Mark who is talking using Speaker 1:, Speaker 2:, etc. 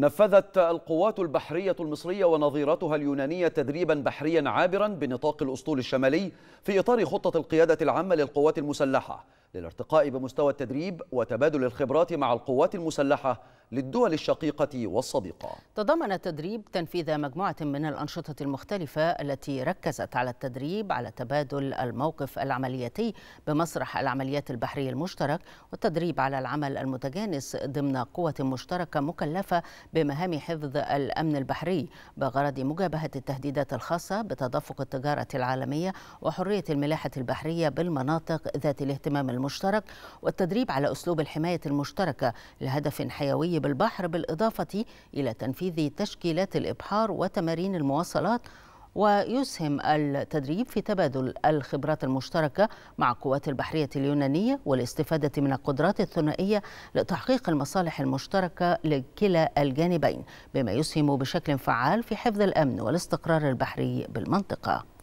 Speaker 1: نفذت القوات البحرية المصرية ونظيرتها اليونانية تدريبا بحريا عابرا بنطاق الأسطول الشمالي في إطار خطة القيادة العامة للقوات المسلحة للارتقاء بمستوى التدريب وتبادل الخبرات مع القوات المسلحة للدول الشقيقة والصديقة
Speaker 2: تضمن التدريب تنفيذ مجموعة من الأنشطة المختلفة التي ركزت على التدريب على تبادل الموقف العملياتي بمسرح العمليات البحري المشترك والتدريب على العمل المتجانس ضمن قوة مشتركة مكلفة بمهام حفظ الأمن البحري بغرض مجابهة التهديدات الخاصة بتدفق التجارة العالمية وحرية الملاحة البحرية بالمناطق ذات الاهتمام المشترك والتدريب على أسلوب الحماية المشتركة لهدف حيوي بالبحر بالإضافة إلى تنفيذ تشكيلات الإبحار وتمارين المواصلات ويسهم التدريب في تبادل الخبرات المشتركة مع قوات البحرية اليونانية والاستفادة من القدرات الثنائية لتحقيق المصالح المشتركة لكلا الجانبين بما يسهم بشكل فعال في حفظ الأمن والاستقرار البحري بالمنطقة